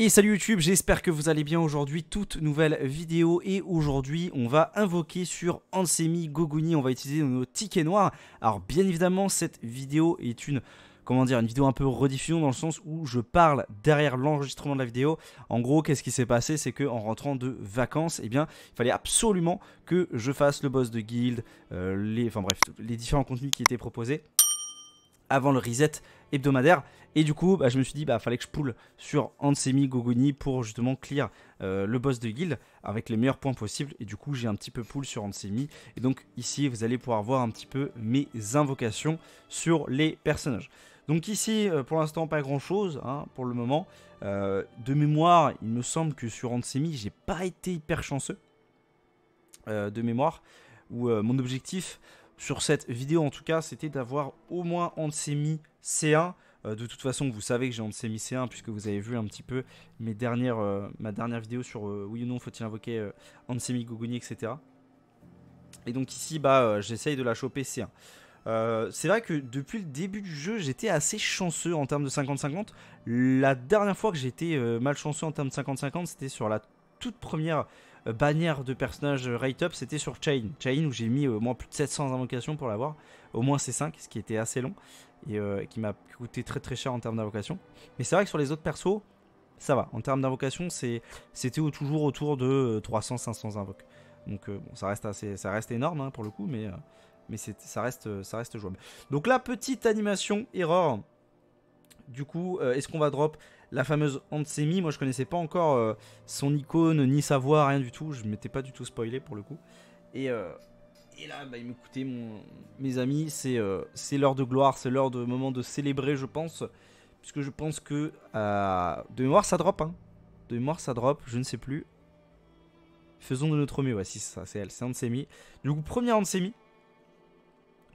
Et salut YouTube, j'espère que vous allez bien aujourd'hui, toute nouvelle vidéo et aujourd'hui on va invoquer sur Ansemi Goguni, on va utiliser nos tickets noirs. Alors bien évidemment cette vidéo est une comment dire, une vidéo un peu rediffusion dans le sens où je parle derrière l'enregistrement de la vidéo. En gros, qu'est-ce qui s'est passé C'est que en rentrant de vacances, eh bien, il fallait absolument que je fasse le boss de guild, euh, les, enfin bref, les différents contenus qui étaient proposés avant le reset hebdomadaire. Et du coup, bah, je me suis dit, bah, fallait que je poule sur Ansemi Gogoni pour justement clear euh, le boss de guild avec les meilleurs points possibles. Et du coup, j'ai un petit peu pool sur Ansemi. Et donc, ici, vous allez pouvoir voir un petit peu mes invocations sur les personnages. Donc ici, euh, pour l'instant, pas grand-chose, hein, pour le moment. Euh, de mémoire, il me semble que sur Ansemi, j'ai pas été hyper chanceux. de mémoire, où mon objectif, sur cette vidéo en tout cas, c'était d'avoir au moins Ansemi C1. Euh, de toute façon, vous savez que j'ai Ansemi C1 puisque vous avez vu un petit peu mes dernières, euh, ma dernière vidéo sur euh, oui ou non faut-il invoquer Ansemi Goguni, etc. Et donc ici, bah, j'essaye de la choper C1. c'est vrai que depuis le début du jeu, j'étais assez chanceux en termes de 50-50. La dernière fois que j'étais mal malchanceux en termes de 50-50, c'était sur la toute première euh, bannière de personnages euh, rate up, c'était sur Chain. Chain où j'ai mis au euh, moins plus de 700 invocations pour l'avoir, au moins c'est 5, ce qui était assez long et qui m'a coûté très très cher en termes d'invocation. Mais c'est vrai que sur les autres persos, ça va. En termes d'invocation, c'était toujours autour de 300-500 invoques. Donc bon, ça reste assez, ça reste énorme hein, pour le coup, mais mais c'est ça reste ça reste jouable. Donc la petite animation erreur du coup, euh, est-ce qu'on va drop la fameuse Ansemi Moi, je connaissais pas encore euh, son icône, ni sa voix, rien du tout. Je m'étais pas du tout spoilé pour le coup. Et, euh, là, bah, m'écoutez mon, mes amis, c'est l'heure de gloire, c'est l'heure de moment de célébrer, je pense. Puisque je pense que. de mémoire, ça drop. Hein. De mémoire, ça drop, je ne sais plus. Faisons de notre mieux, voici si, ça, c'est elle, c'est Ansemi. Du coup, première Ansemi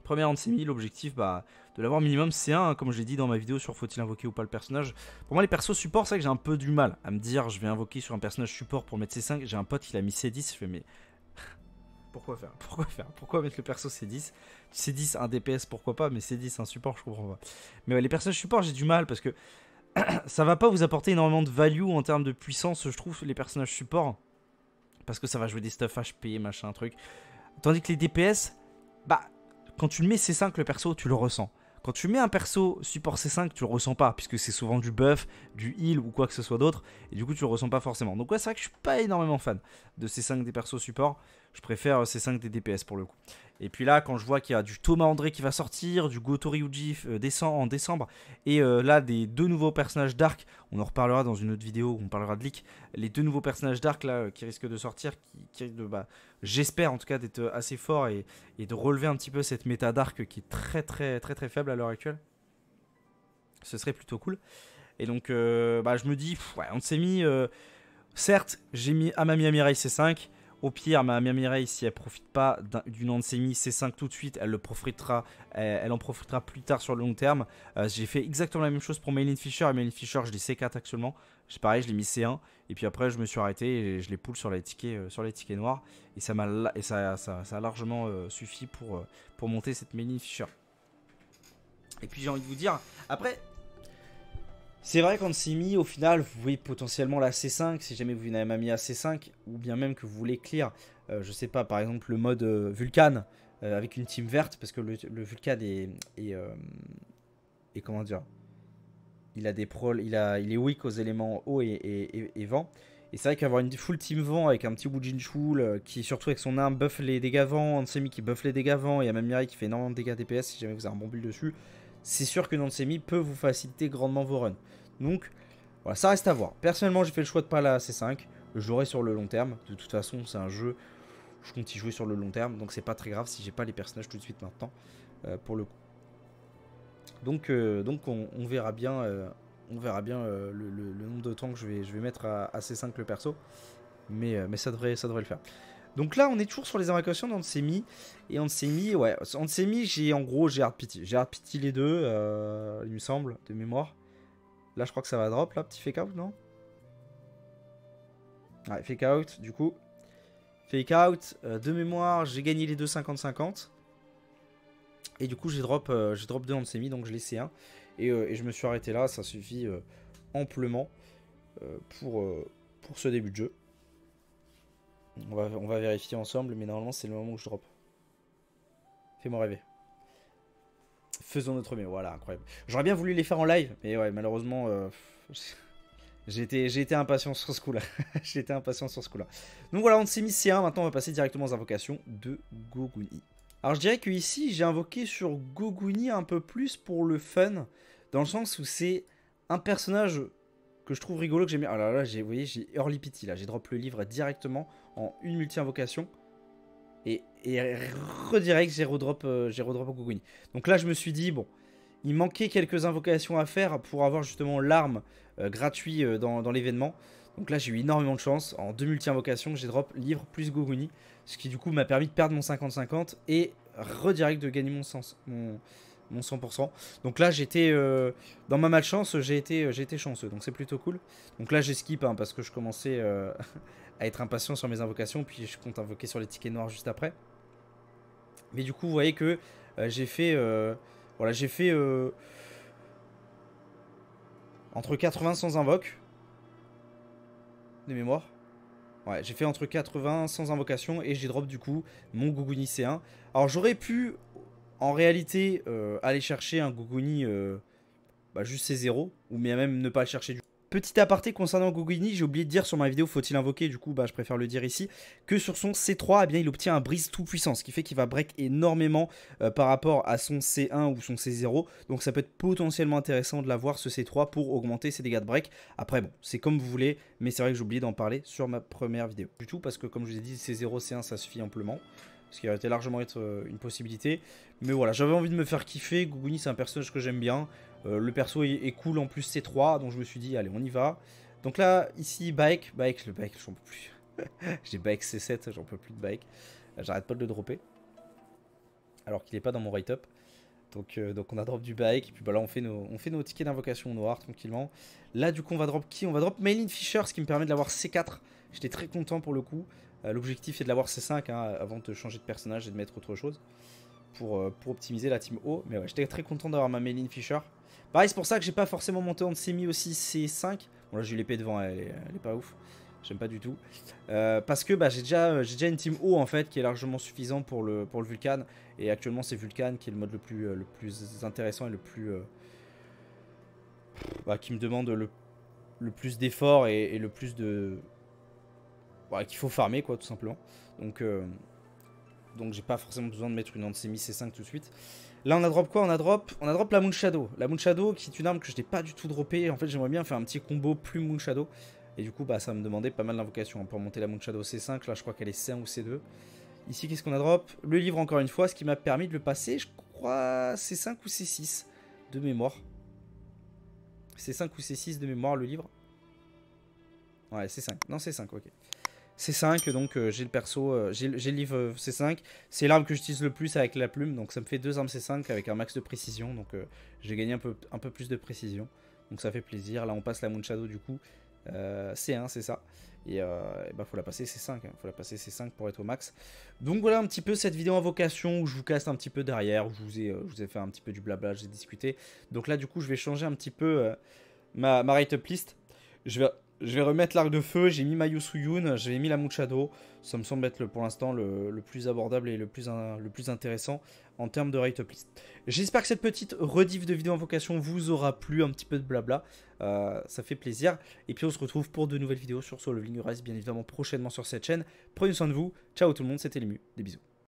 Première 6000 l'objectif bah, de l'avoir minimum C1, comme j'ai dit dans ma vidéo sur faut-il invoquer ou pas le personnage. Pour moi, les persos support, c'est vrai que j'ai un peu du mal à me dire je vais invoquer sur un personnage support pour mettre C5. J'ai un pote, qui a mis C10, je fais mais pourquoi faire Pourquoi faire Pourquoi mettre le perso C10 C10, un DPS, pourquoi pas, mais C10, un support, je comprends pas. Mais les personnages support, j'ai du mal parce que ça va pas vous apporter énormément de value en termes de puissance, je trouve, les personnages support. Parce que ça va jouer des stuff HP, machin, truc. Tandis que les DPS, bah, quand tu mets C5 le perso, tu le ressens. Quand tu mets un perso support C5, tu le ressens pas, puisque c'est souvent du buff, du heal ou quoi que ce soit d'autre, et du coup tu le ressens pas forcément. Donc ouais, c'est vrai que je suis pas énormément fan de C5 des persos support, je préfère C5 des DPS pour le coup. Et puis là, quand je vois qu'il y a du Thomas André qui va sortir, du Goto Ryuji euh, en décembre, et euh, là, des deux nouveaux personnages d'arc, on en reparlera dans une autre vidéo où on parlera de leak, les deux nouveaux personnages d'arc là, euh, qui risquent de sortir, qui, bah, j'espère en tout cas d'être assez fort et, de relever un petit peu cette méta d'arc qui est très très très très faible à l'heure actuelle. Ce serait plutôt cool. Et donc, bah, je me dis, on s'est mis. certes, j'ai mis Amami Amirai C5. Au pire, ma mère Mireille, si elle profite pas d'une CMI, C5 tout de suite, elle le profitera, elle, en profitera plus tard sur le long terme. Euh, j'ai fait exactement la même chose pour Mailin Fisher. Et Mailin Fisher, je l'ai C4 actuellement. Pareil, je l'ai mis C1. Et puis après, je me suis arrêté et je les poule sur les tickets, euh, sur les noirs. Et ça m'a, et ça, a largement suffit euh, suffi pour, pour monter cette Meline Fisher. Et puis j'ai envie de vous dire, après, c'est vrai qu'en semi, au final, vous voyez potentiellement la C5, si jamais vous n'avez à mis à C5, ou bien même que vous voulez clear, euh, je sais pas, par exemple le mode euh, Vulcan, euh, avec une team verte, parce que le, Vulcan est, et comment dire, il a des proles, il, a, il est weak aux éléments eau et, vent, et c'est vrai qu'avoir une full team vent avec un petit Wu qui, surtout avec son arme, buff les dégâts vent, Ansemi qui buff les dégâts vent, et il y qui fait énormément de dégâts DPS si jamais vous avez un bon build dessus, c'est sûr que Nansemi peut vous faciliter grandement vos runs. Donc, voilà, ça reste à voir. Personnellement, j'ai fait le choix de pas la C5. Je sur le long terme. De toute façon, c'est un jeu. Je compte y jouer sur le long terme. Donc, c'est pas très grave si j'ai pas les personnages tout de suite maintenant. Euh, pour le coup. Donc, euh, donc on, verra bien, euh, on verra bien le, nombre de temps que je vais, je vais mettre à, à C5 le perso. Mais, mais ça, devrait, ça devrait le faire. Donc là, on est toujours sur les invocations d'Ansemi. Et Ansemi, ouais, Ansemi, j'ai en gros, j'ai J'ai les deux, euh, il me semble, de mémoire. Là, je crois que ça va drop, là, petit fake out, non Ouais, fake out, du coup. Fake out, euh, de mémoire, j'ai gagné les deux 50-50. Et du coup, j'ai drop, euh, drop deux Ansemi, donc je laissais un. Et, euh, et, je me suis arrêté là, ça suffit amplement pour, pour ce début de jeu. On va, vérifier ensemble, mais normalement c'est le moment où je drop. Fais-moi rêver. Faisons notre mieux, voilà, incroyable. J'aurais bien voulu les faire en live, mais ouais, malheureusement, euh, j'étais j'ai été impatient sur ce coup-là. j'ai été impatient sur ce coup-là. Donc voilà, on s'est mis C1, maintenant on va passer directement aux invocations de Goguni. Alors je dirais que ici j'ai invoqué sur Goguni un peu plus pour le fun, dans le sens où c'est un personnage que je trouve rigolo, que j'ai mis... Ah là là, vous voyez, j'ai early pity, là. J'ai drop le livre directement en une multi-invocation. Et, et redirect, j'ai redrop, euh, j'ai Donc là, je me suis dit, bon, il manquait quelques invocations à faire pour avoir justement l'arme euh, gratuit gratuite euh, dans, l'événement. Donc là, j'ai eu énormément de chance. En deux multi-invocations, j'ai drop livre plus Goguni. Ce qui, du coup, m'a permis de perdre mon 50-50 et redirect de gagner mon sens. Mon mon 100%. Donc là, j'étais euh, dans ma malchance, j'ai été, euh, été chanceux, donc c'est plutôt cool. Donc là, j'ai skip hein, parce que je commençais euh, à être impatient sur mes invocations, puis je compte invoquer sur les tickets noirs juste après. Mais du coup, vous voyez que j'ai fait, voilà, j'ai fait entre 80 sans invoque de mémoire. Ouais, j'ai fait entre 80 sans invocation et j'ai drop du coup mon Gugunicéen. Alors j'aurais pu en réalité, euh, aller chercher un Guguni, euh, bah, juste C0, ou bien même ne pas le chercher du Petit aparté concernant Guguni, j'ai oublié de dire sur ma vidéo faut-il invoquer, du coup bah, je préfère le dire ici, que sur son C3, eh bien, il obtient un brise tout puissant, ce qui fait qu'il va break énormément euh, par rapport à son C1 ou son C0, donc ça peut être potentiellement intéressant de l'avoir ce C3 pour augmenter ses dégâts de break. Après bon, c'est comme vous voulez, mais c'est vrai que j'ai oublié d'en parler sur ma première vidéo. Du tout, parce que comme je vous ai dit, C0, C1 ça suffit amplement ce qui aurait été largement être euh, une possibilité. Mais voilà, j'avais envie de me faire kiffer, Guguni c'est un personnage que j'aime bien, euh, le perso est, cool en plus c'est 3, donc je me suis dit allez on y va. Donc là, ici, bike, bike, le bike, j'en peux plus. J'ai bike C7, j'en peux plus de bike. J'arrête pas de le dropper. Alors qu'il est pas dans mon write-up. Donc, euh, donc on a drop du bike, et puis bah là on fait nos, on fait nos tickets d'invocation noir tranquillement. Là du coup on va drop qui On va drop Maylin Fisher, ce qui me permet de l'avoir C4. J'étais très content pour le coup. Euh, l'objectif c'est de l'avoir C5 hein, avant de changer de personnage et de mettre autre chose pour, euh, pour optimiser la team O. Mais ouais, j'étais très content d'avoir ma Meline Fisher. Pareil, c'est pour ça que j'ai pas forcément monté en semi aussi C5. Bon, là, j'ai eu l'épée devant, elle est, pas ouf. J'aime pas du tout. Euh, parce que bah, j'ai déjà, déjà une team O, en fait qui est largement suffisant pour le, pour le Vulcan. Et actuellement, c'est Vulcan qui est le mode le plus, le plus intéressant et le plus. Bah, qui me demande le, plus d'efforts et, le plus de, bah, qu'il faut farmer, quoi, tout simplement. Donc, euh, donc j'ai pas forcément besoin de mettre une Ansemi C5 tout de suite. Là, on a drop quoi On a drop, on a drop la Moon Shadow. La Moon Shadow, qui est une arme que je n'ai pas du tout droppée. En fait, j'aimerais bien faire un petit combo plus Moon Shadow. Et du coup, bah, ça me demandait pas mal d'invocation hein, pour monter la Moon Shadow C5. Là, je crois qu'elle est C1 ou C2. Ici, qu'est-ce qu'on a drop Le livre, encore une fois, ce qui m'a permis de le passer, je crois, C5 ou C6 de mémoire. C5 ou C6 de mémoire, le livre Ouais, C5. Non, C5, ok. C5, donc euh, j'ai le perso, euh, j'ai livre euh, C5. C'est l'arme que j'utilise le plus avec la plume, donc ça me fait deux armes C5 avec un max de précision, donc j'ai gagné un peu, un peu plus de précision. Donc ça fait plaisir. Là, on passe la Moon Shadow du coup. C1, c'est ça. Et, euh, bah faut la passer C5, hein. faut la passer C5 pour être au max. Donc voilà un petit peu cette vidéo vocation, où je vous casse un petit peu derrière, je vous ai, je vous ai fait un petit peu du blabla, j'ai discuté. Donc là du coup je vais changer un petit peu ma, ma write-up list. Je vais, je vais remettre l'arc de feu, j'ai mis Mayu Suyun, j'ai mis la Muchado. Ça me semble être pour l'instant le, plus abordable et le plus, intéressant en termes de rate list. J'espère que cette petite rediff de vidéo invocation vous aura plu, un petit peu de blabla. Euh, ça fait plaisir. Et puis on se retrouve pour de nouvelles vidéos sur Solo bien évidemment prochainement sur cette chaîne. Prenez soin de vous. Ciao tout le monde, c'était Lemu. Des bisous.